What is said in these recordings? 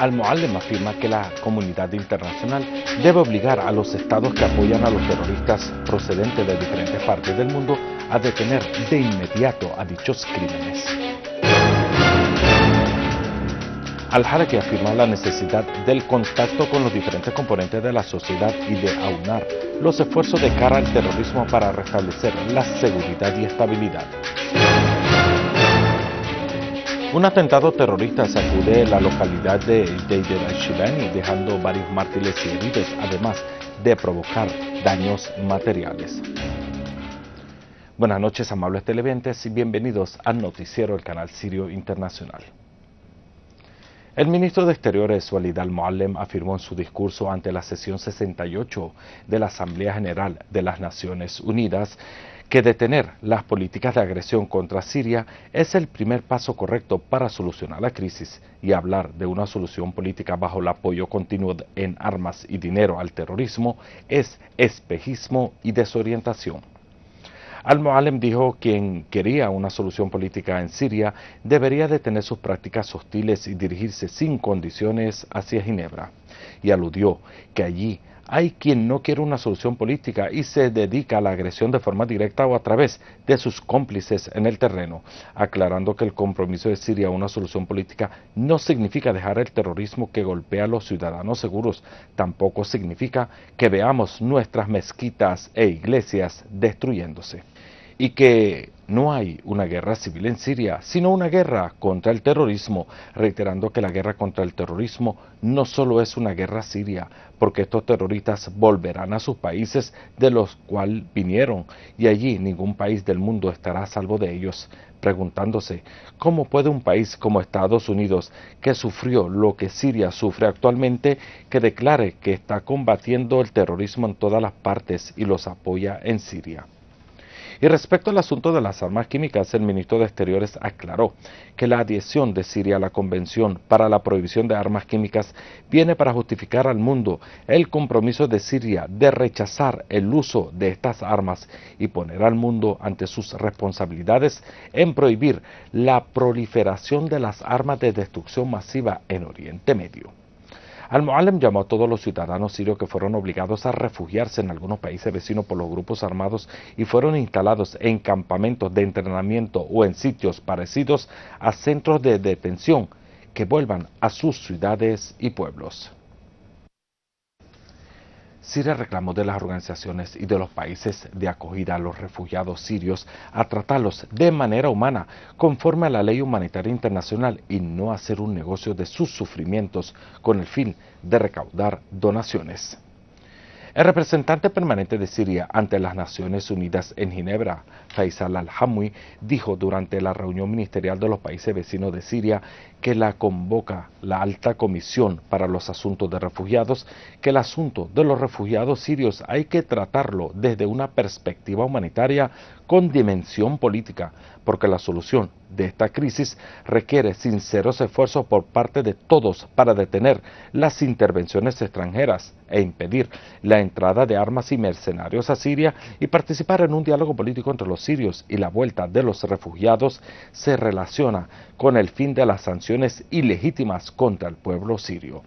Al-Muallem afirma que la comunidad internacional debe obligar a los estados que apoyan a los terroristas procedentes de diferentes partes del mundo a detener de inmediato a dichos crímenes. Al-Haraki afirma la necesidad del contacto con los diferentes componentes de la sociedad y de aunar los esfuerzos de cara al terrorismo para restablecer la seguridad y estabilidad. Un atentado terrorista sacude la localidad de Deir al-Shilani, dejando varios mártires y heridos, además de provocar daños materiales. Buenas noches, amables televidentes, y bienvenidos al noticiero del canal Sirio Internacional. El ministro de Exteriores, Walid al-Muallem, afirmó en su discurso ante la sesión 68 de la Asamblea General de las Naciones Unidas que detener las políticas de agresión contra Siria es el primer paso correcto para solucionar la crisis y hablar de una solución política bajo el apoyo continuo en armas y dinero al terrorismo es espejismo y desorientación. Al-Mualem dijo quien quería una solución política en Siria debería detener sus prácticas hostiles y dirigirse sin condiciones hacia Ginebra, y aludió que allí hay quien no quiere una solución política y se dedica a la agresión de forma directa o a través de sus cómplices en el terreno, aclarando que el compromiso de Siria a una solución política no significa dejar el terrorismo que golpea a los ciudadanos seguros, tampoco significa que veamos nuestras mezquitas e iglesias destruyéndose y que no hay una guerra civil en Siria, sino una guerra contra el terrorismo, reiterando que la guerra contra el terrorismo no solo es una guerra siria, porque estos terroristas volverán a sus países de los cuales vinieron, y allí ningún país del mundo estará a salvo de ellos, preguntándose, ¿cómo puede un país como Estados Unidos, que sufrió lo que Siria sufre actualmente, que declare que está combatiendo el terrorismo en todas las partes y los apoya en Siria? Y respecto al asunto de las armas químicas, el ministro de Exteriores aclaró que la adhesión de Siria a la Convención para la Prohibición de Armas Químicas viene para justificar al mundo el compromiso de Siria de rechazar el uso de estas armas y poner al mundo ante sus responsabilidades en prohibir la proliferación de las armas de destrucción masiva en Oriente Medio. Al-Mualem llamó a todos los ciudadanos sirios que fueron obligados a refugiarse en algunos países vecinos por los grupos armados y fueron instalados en campamentos de entrenamiento o en sitios parecidos a centros de detención que vuelvan a sus ciudades y pueblos. Siria reclamó de las organizaciones y de los países de acogida a los refugiados sirios a tratarlos de manera humana, conforme a la ley humanitaria internacional, y no hacer un negocio de sus sufrimientos con el fin de recaudar donaciones. El representante permanente de Siria ante las Naciones Unidas en Ginebra, Faisal al-Hamwi, dijo durante la reunión ministerial de los países vecinos de Siria que la convoca la alta comisión para los asuntos de refugiados, que el asunto de los refugiados sirios hay que tratarlo desde una perspectiva humanitaria con dimensión política, porque la solución de esta crisis requiere sinceros esfuerzos por parte de todos para detener las intervenciones extranjeras e impedir la entrada de armas y mercenarios a Siria y participar en un diálogo político entre los sirios y la vuelta de los refugiados se relaciona con el fin de las sanciones ilegítimas contra el pueblo sirio.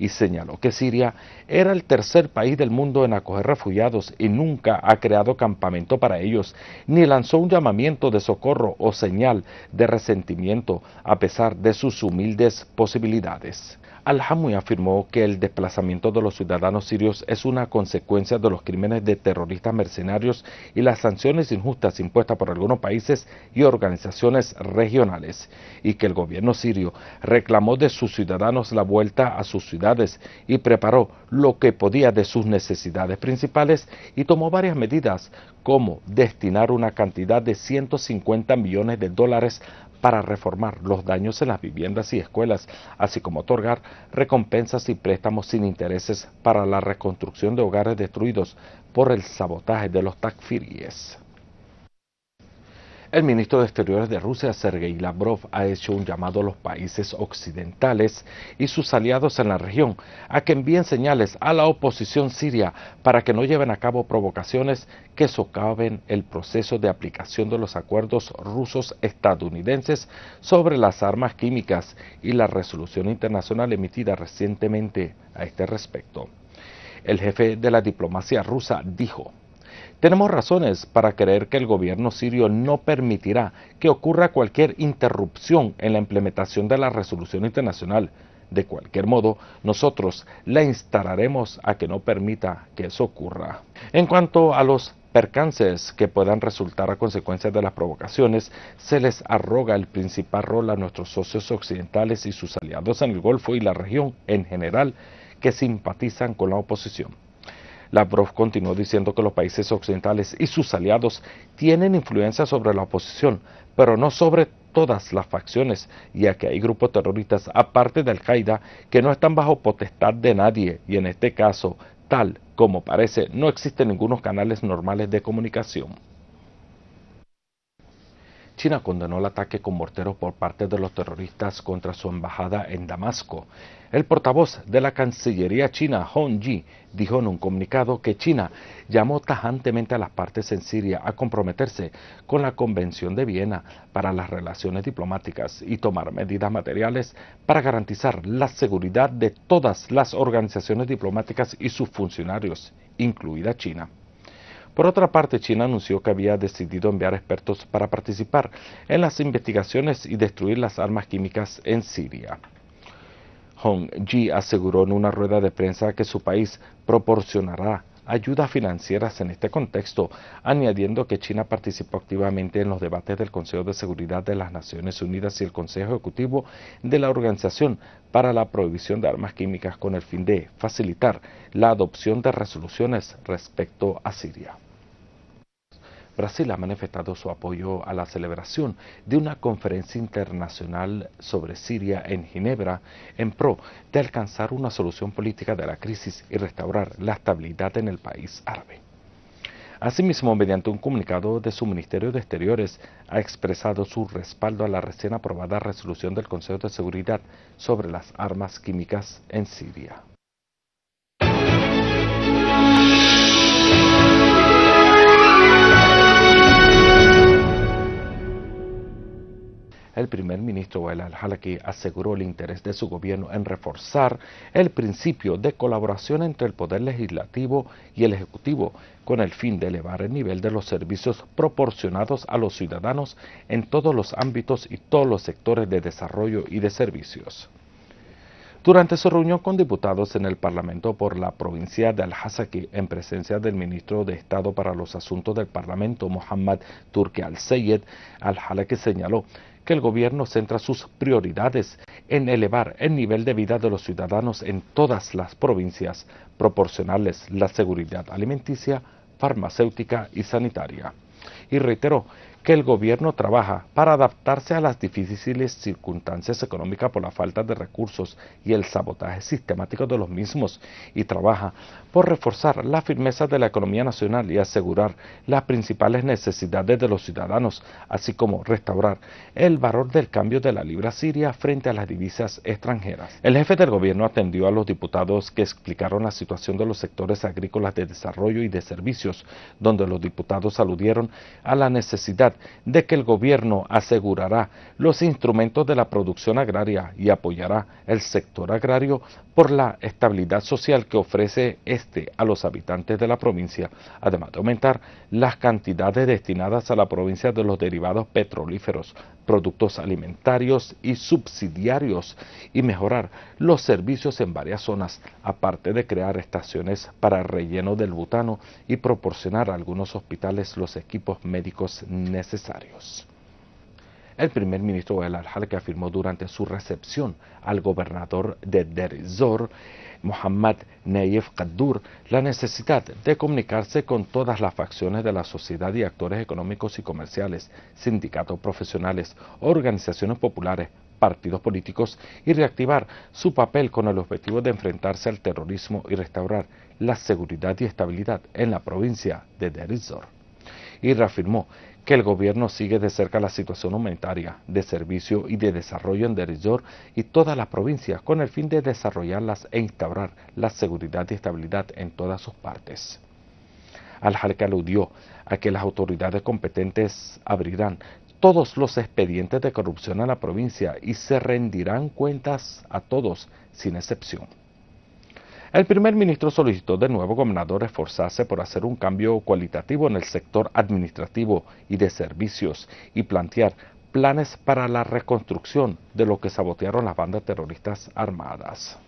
Y señaló que Siria era el tercer país del mundo en acoger refugiados y nunca ha creado campamento para ellos, ni lanzó un llamamiento de socorro o señal de resentimiento a pesar de sus humildes posibilidades al afirmó que el desplazamiento de los ciudadanos sirios es una consecuencia de los crímenes de terroristas mercenarios y las sanciones injustas impuestas por algunos países y organizaciones regionales, y que el gobierno sirio reclamó de sus ciudadanos la vuelta a sus ciudades y preparó lo que podía de sus necesidades principales y tomó varias medidas como destinar una cantidad de 150 millones de dólares para reformar los daños en las viviendas y escuelas, así como otorgar recompensas y préstamos sin intereses para la reconstrucción de hogares destruidos por el sabotaje de los takfiríes. El ministro de Exteriores de Rusia, Sergei Lavrov, ha hecho un llamado a los países occidentales y sus aliados en la región a que envíen señales a la oposición siria para que no lleven a cabo provocaciones que socaven el proceso de aplicación de los acuerdos rusos estadounidenses sobre las armas químicas y la resolución internacional emitida recientemente a este respecto. El jefe de la diplomacia rusa dijo, tenemos razones para creer que el gobierno sirio no permitirá que ocurra cualquier interrupción en la implementación de la resolución internacional. De cualquier modo, nosotros la instararemos a que no permita que eso ocurra. En cuanto a los percances que puedan resultar a consecuencia de las provocaciones, se les arroga el principal rol a nuestros socios occidentales y sus aliados en el Golfo y la región en general que simpatizan con la oposición. Lavrov continuó diciendo que los países occidentales y sus aliados tienen influencia sobre la oposición, pero no sobre todas las facciones, ya que hay grupos terroristas aparte de Al-Qaeda que no están bajo potestad de nadie y en este caso, tal como parece, no existen ningunos canales normales de comunicación. China condenó el ataque con morteros por parte de los terroristas contra su embajada en Damasco. El portavoz de la Cancillería china, Hong Ji, dijo en un comunicado que China llamó tajantemente a las partes en Siria a comprometerse con la Convención de Viena para las relaciones diplomáticas y tomar medidas materiales para garantizar la seguridad de todas las organizaciones diplomáticas y sus funcionarios, incluida China. Por otra parte, China anunció que había decidido enviar expertos para participar en las investigaciones y destruir las armas químicas en Siria. Hong Ji aseguró en una rueda de prensa que su país proporcionará ayudas financieras en este contexto, añadiendo que China participó activamente en los debates del Consejo de Seguridad de las Naciones Unidas y el Consejo Ejecutivo de la Organización para la Prohibición de Armas Químicas con el fin de facilitar la adopción de resoluciones respecto a Siria. Brasil ha manifestado su apoyo a la celebración de una conferencia internacional sobre Siria en Ginebra en pro de alcanzar una solución política de la crisis y restaurar la estabilidad en el país árabe. Asimismo, mediante un comunicado de su Ministerio de Exteriores, ha expresado su respaldo a la recién aprobada resolución del Consejo de Seguridad sobre las armas químicas en Siria. El primer ministro el al-Halaki aseguró el interés de su gobierno en reforzar el principio de colaboración entre el poder legislativo y el ejecutivo con el fin de elevar el nivel de los servicios proporcionados a los ciudadanos en todos los ámbitos y todos los sectores de desarrollo y de servicios. Durante su reunión con diputados en el Parlamento por la provincia de Al-Hasaki, en presencia del ministro de Estado para los Asuntos del Parlamento, Mohammad Turki Al-Sayed, Al-Halaki señaló que el gobierno centra sus prioridades en elevar el nivel de vida de los ciudadanos en todas las provincias, proporcionarles la seguridad alimenticia, farmacéutica y sanitaria y reiteró que el gobierno trabaja para adaptarse a las difíciles circunstancias económicas por la falta de recursos y el sabotaje sistemático de los mismos y trabaja por reforzar la firmeza de la economía nacional y asegurar las principales necesidades de los ciudadanos, así como restaurar el valor del cambio de la libra siria frente a las divisas extranjeras. El jefe del gobierno atendió a los diputados que explicaron la situación de los sectores agrícolas de desarrollo y de servicios, donde los diputados aludieron a la necesidad de que el gobierno asegurará los instrumentos de la producción agraria y apoyará el sector agrario por la estabilidad social que ofrece este a los habitantes de la provincia, además de aumentar las cantidades destinadas a la provincia de los derivados petrolíferos productos alimentarios y subsidiarios y mejorar los servicios en varias zonas, aparte de crear estaciones para relleno del butano y proporcionar a algunos hospitales los equipos médicos necesarios. El primer ministro el al afirmó durante su recepción al gobernador de Derizor, Mohammad Nayef Qaddur, la necesidad de comunicarse con todas las facciones de la sociedad y actores económicos y comerciales, sindicatos profesionales, organizaciones populares, partidos políticos y reactivar su papel con el objetivo de enfrentarse al terrorismo y restaurar la seguridad y estabilidad en la provincia de derizor y reafirmó que el gobierno sigue de cerca la situación humanitaria, de servicio y de desarrollo en Derizor y todas las provincias con el fin de desarrollarlas e instaurar la seguridad y estabilidad en todas sus partes. al aludió a que las autoridades competentes abrirán todos los expedientes de corrupción a la provincia y se rendirán cuentas a todos sin excepción. El primer ministro solicitó de nuevo gobernador esforzarse por hacer un cambio cualitativo en el sector administrativo y de servicios y plantear planes para la reconstrucción de lo que sabotearon las bandas terroristas armadas.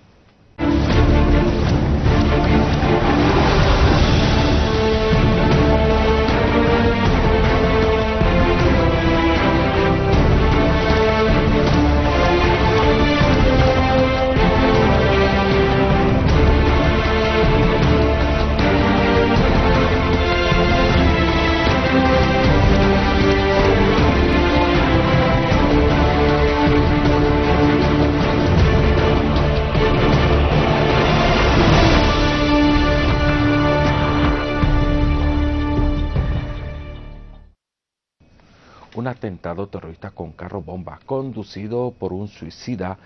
un atentado terrorista con carro bomba conducido por un suicida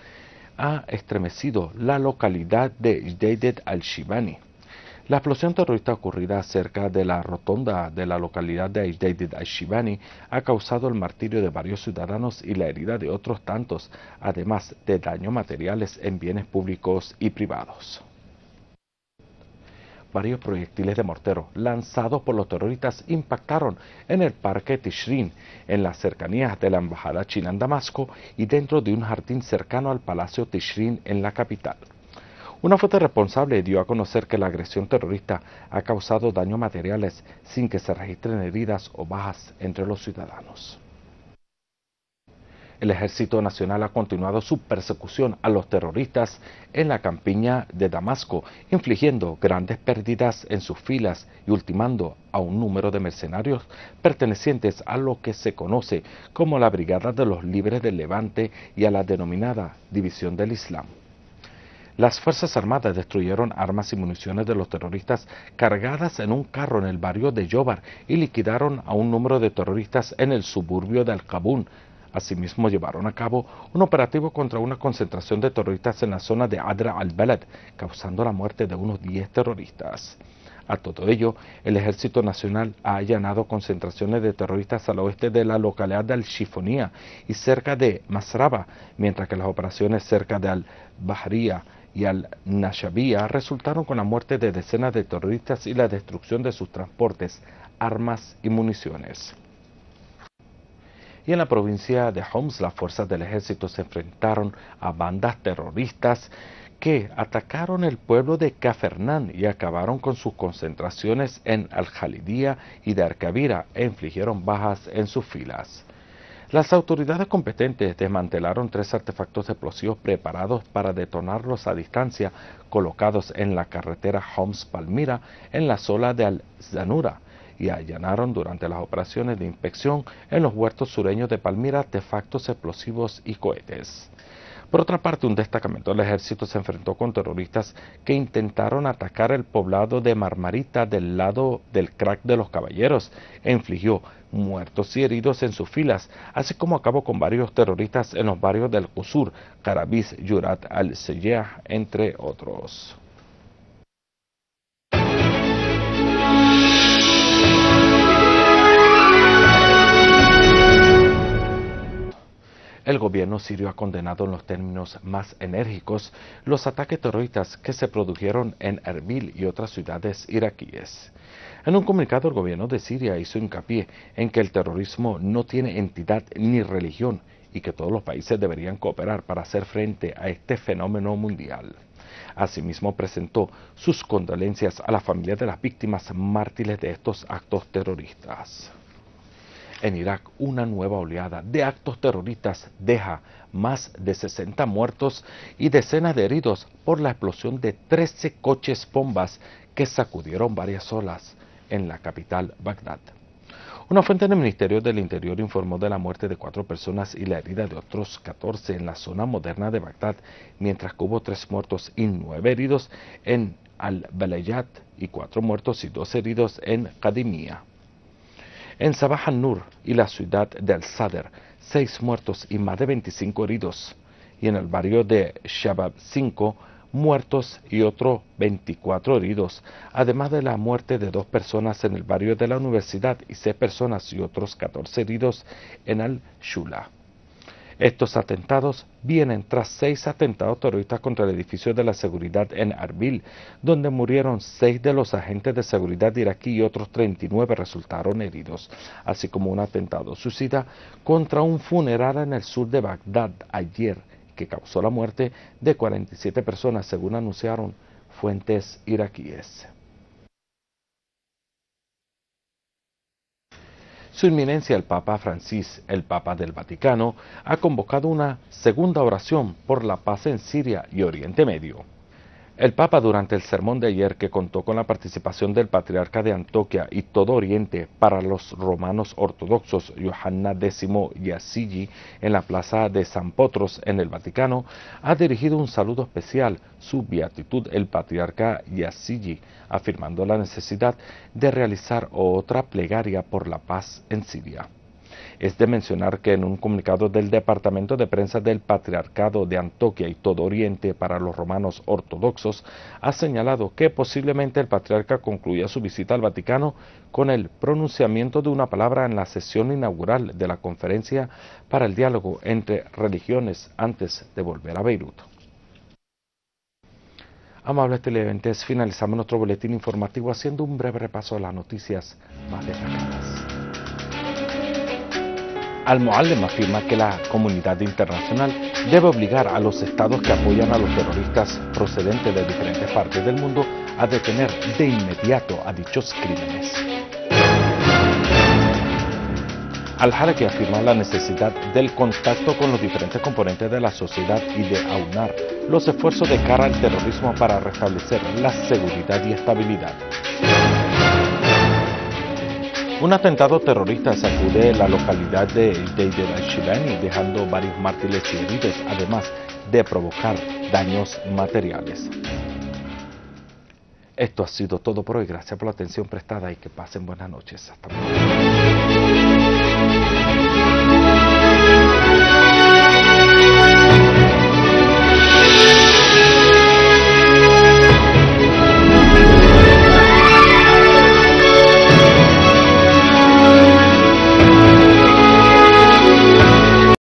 ha estremecido la localidad de Jaded al-Shibani. La explosión terrorista ocurrida cerca de la rotonda de la localidad de Jadid al-Shibani ha causado el martirio de varios ciudadanos y la herida de otros tantos, además de daños materiales en bienes públicos y privados varios proyectiles de mortero lanzados por los terroristas impactaron en el parque Tishrin, en las cercanías de la embajada china en Damasco y dentro de un jardín cercano al palacio Tishrin en la capital. Una fuente responsable dio a conocer que la agresión terrorista ha causado daños materiales sin que se registren heridas o bajas entre los ciudadanos. El Ejército Nacional ha continuado su persecución a los terroristas en la campiña de Damasco, infligiendo grandes pérdidas en sus filas y ultimando a un número de mercenarios pertenecientes a lo que se conoce como la Brigada de los Libres del Levante y a la denominada División del Islam. Las Fuerzas Armadas destruyeron armas y municiones de los terroristas cargadas en un carro en el barrio de Yobar y liquidaron a un número de terroristas en el suburbio de Al-Kabun, Asimismo, llevaron a cabo un operativo contra una concentración de terroristas en la zona de Adra al-Balad, causando la muerte de unos 10 terroristas. A todo ello, el Ejército Nacional ha allanado concentraciones de terroristas al oeste de la localidad de Al-Shifonía y cerca de Masraba, mientras que las operaciones cerca de al bahriya y al Nashabia resultaron con la muerte de decenas de terroristas y la destrucción de sus transportes, armas y municiones y en la provincia de Homs las fuerzas del ejército se enfrentaron a bandas terroristas que atacaron el pueblo de Cafernán y acabaron con sus concentraciones en Al-Jalidía y de Arcavira e infligieron bajas en sus filas. Las autoridades competentes desmantelaron tres artefactos explosivos preparados para detonarlos a distancia colocados en la carretera Homs-Palmira en la zona de Al-Zanura, y allanaron durante las operaciones de inspección en los huertos sureños de Palmira artefactos explosivos y cohetes. Por otra parte, un destacamento del ejército se enfrentó con terroristas que intentaron atacar el poblado de Marmarita del lado del crack de los caballeros e infligió muertos y heridos en sus filas, así como acabó con varios terroristas en los barrios del Kusur, Carabis, Yurat, al seyah entre otros. El gobierno sirio ha condenado en los términos más enérgicos los ataques terroristas que se produjeron en Erbil y otras ciudades iraquíes. En un comunicado, el gobierno de Siria hizo hincapié en que el terrorismo no tiene entidad ni religión y que todos los países deberían cooperar para hacer frente a este fenómeno mundial. Asimismo, presentó sus condolencias a las familias de las víctimas mártires de estos actos terroristas en Irak una nueva oleada de actos terroristas deja más de 60 muertos y decenas de heridos por la explosión de 13 coches bombas que sacudieron varias olas en la capital Bagdad. Una fuente del Ministerio del Interior informó de la muerte de cuatro personas y la herida de otros 14 en la zona moderna de Bagdad, mientras que hubo tres muertos y nueve heridos en Al-Balayat y cuatro muertos y dos heridos en Qadimiyah. En Sabah al y la ciudad del Sader, seis muertos y más de 25 heridos. Y en el barrio de Shabab, 5 muertos y otros 24 heridos, además de la muerte de dos personas en el barrio de la universidad y seis personas y otros 14 heridos en Al-Shula. Estos atentados vienen tras seis atentados terroristas contra el edificio de la seguridad en Arbil, donde murieron seis de los agentes de seguridad iraquí y otros 39 resultaron heridos, así como un atentado suicida contra un funeral en el sur de Bagdad ayer, que causó la muerte de 47 personas, según anunciaron fuentes iraquíes. Su inminencia el Papa Francis, el Papa del Vaticano, ha convocado una segunda oración por la paz en Siria y Oriente Medio. El Papa durante el sermón de ayer, que contó con la participación del patriarca de Antoquia y todo Oriente para los romanos ortodoxos Johanna X Yasigi en la plaza de San Potros en el Vaticano, ha dirigido un saludo especial, su beatitud, el patriarca Yasigi, afirmando la necesidad de realizar otra plegaria por la paz en Siria. Es de mencionar que en un comunicado del Departamento de Prensa del Patriarcado de Antoquia y todo Oriente para los romanos ortodoxos, ha señalado que posiblemente el patriarca concluya su visita al Vaticano con el pronunciamiento de una palabra en la sesión inaugural de la conferencia para el diálogo entre religiones antes de volver a Beirut. Amables televidentes, finalizamos nuestro boletín informativo haciendo un breve repaso a las noticias más destacadas. Al-Muallem afirma que la comunidad internacional debe obligar a los estados que apoyan a los terroristas procedentes de diferentes partes del mundo a detener de inmediato a dichos crímenes. Al-Haraki afirma la necesidad del contacto con los diferentes componentes de la sociedad y de aunar los esfuerzos de cara al terrorismo para restablecer la seguridad y estabilidad. Un atentado terrorista sacude la localidad de Deir al-Shilani, dejando varios mártires civiles además de provocar daños materiales. Esto ha sido todo por hoy. Gracias por la atención prestada y que pasen buenas noches. Hasta luego.